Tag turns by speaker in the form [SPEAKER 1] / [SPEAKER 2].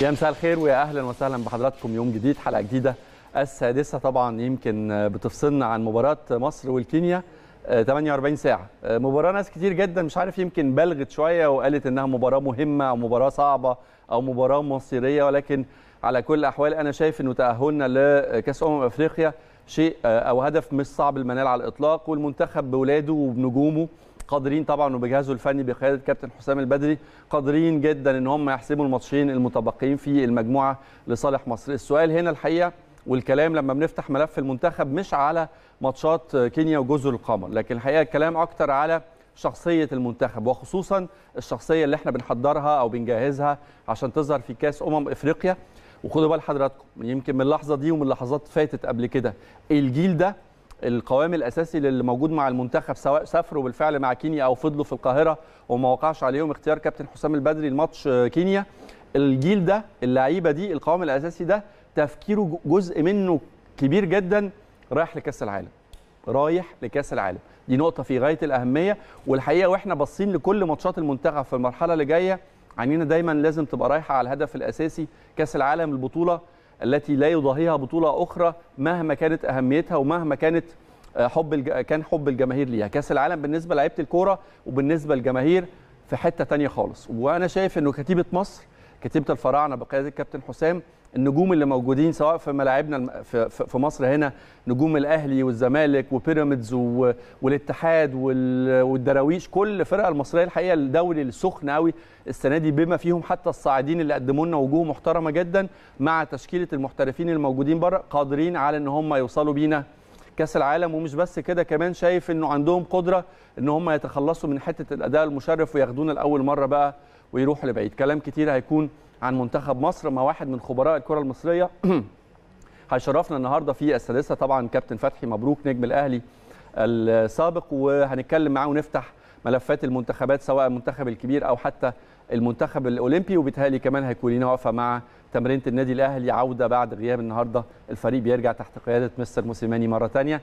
[SPEAKER 1] يا مساء الخير ويا اهلا وسهلا بحضراتكم يوم جديد حلقه جديده السادسه طبعا يمكن آه، بتفصلنا عن مباراه مصر والكينيا 48 آه، ساعه آه، مباراه ناس كتير جدا مش عارف يمكن بلغت شويه وقالت انها مباراه مهمه او مباراه صعبه او مباراه مصيريه ولكن على كل الاحوال انا شايف انه تاهلنا لكاس امم افريقيا شيء او هدف مش صعب المنال على الاطلاق والمنتخب بولاده وبنجومه قادرين طبعا وبجهازه الفني بقياده كابتن حسام البدري قادرين جدا ان هم يحسموا الماتشين المتبقيين في المجموعه لصالح مصر السؤال هنا الحقيقه والكلام لما بنفتح ملف المنتخب مش على ماتشات كينيا وجزر القمر لكن الحقيقه الكلام اكتر على شخصيه المنتخب وخصوصا الشخصيه اللي احنا بنحضرها او بنجهزها عشان تظهر في كاس امم افريقيا وخدوا بال حضراتكم يمكن من اللحظه دي ومن لحظات فاتت قبل كده الجيل ده القوام الاساسي للي موجود مع المنتخب سواء سافروا بالفعل مع كينيا او فضلوا في القاهره وما وقعش عليهم اختيار كابتن حسام البدري لماتش آه، كينيا الجيل ده اللعيبه دي القوام الاساسي ده تفكيره جزء منه كبير جدا رايح لكاس العالم رايح لكاس العالم دي نقطه في غايه الاهميه والحقيقه واحنا باصين لكل ماتشات المنتخب في المرحله اللي جايه عينينا دايما لازم تبقى رايحه على الهدف الاساسي كاس العالم البطوله التي لا يضاهيها بطوله اخرى مهما كانت اهميتها ومهما كانت آه، حب الج... كان حب الجماهير ليها كاس العالم بالنسبه لعيبه الكوره وبالنسبه للجماهير في حته تانية خالص وانا شايف انه كتيبه مصر كتيبه الفراعنه بقياده الكابتن حسام النجوم اللي موجودين سواء في ملاعبنا في مصر هنا نجوم الاهلي والزمالك وبيراميدز والاتحاد والدراويش كل الفرقه المصريه الحقيقه الدوري السخن قوي السنه دي بما فيهم حتى الصاعدين اللي قدموا لنا وجوه محترمه جدا مع تشكيله المحترفين الموجودين بره قادرين على ان هم يوصلوا بينا كاس العالم ومش بس كده كمان شايف انه عندهم قدره ان هم يتخلصوا من حته الاداء المشرف وياخدونا لاول مره بقى ويروحوا لبعيد كلام كتير هيكون عن منتخب مصر مع واحد من خبراء الكره المصريه هيشرفنا النهارده في السادسه طبعا كابتن فتحي مبروك نجم الاهلي السابق وهنتكلم معاه ونفتح ملفات المنتخبات سواء المنتخب الكبير او حتى المنتخب الاولمبي وبالتالي كمان هيكون لنا وقفه مع تمرينه النادي الاهلي عوده بعد غياب النهارده الفريق بيرجع تحت قياده مستر موسيماني مره ثانيه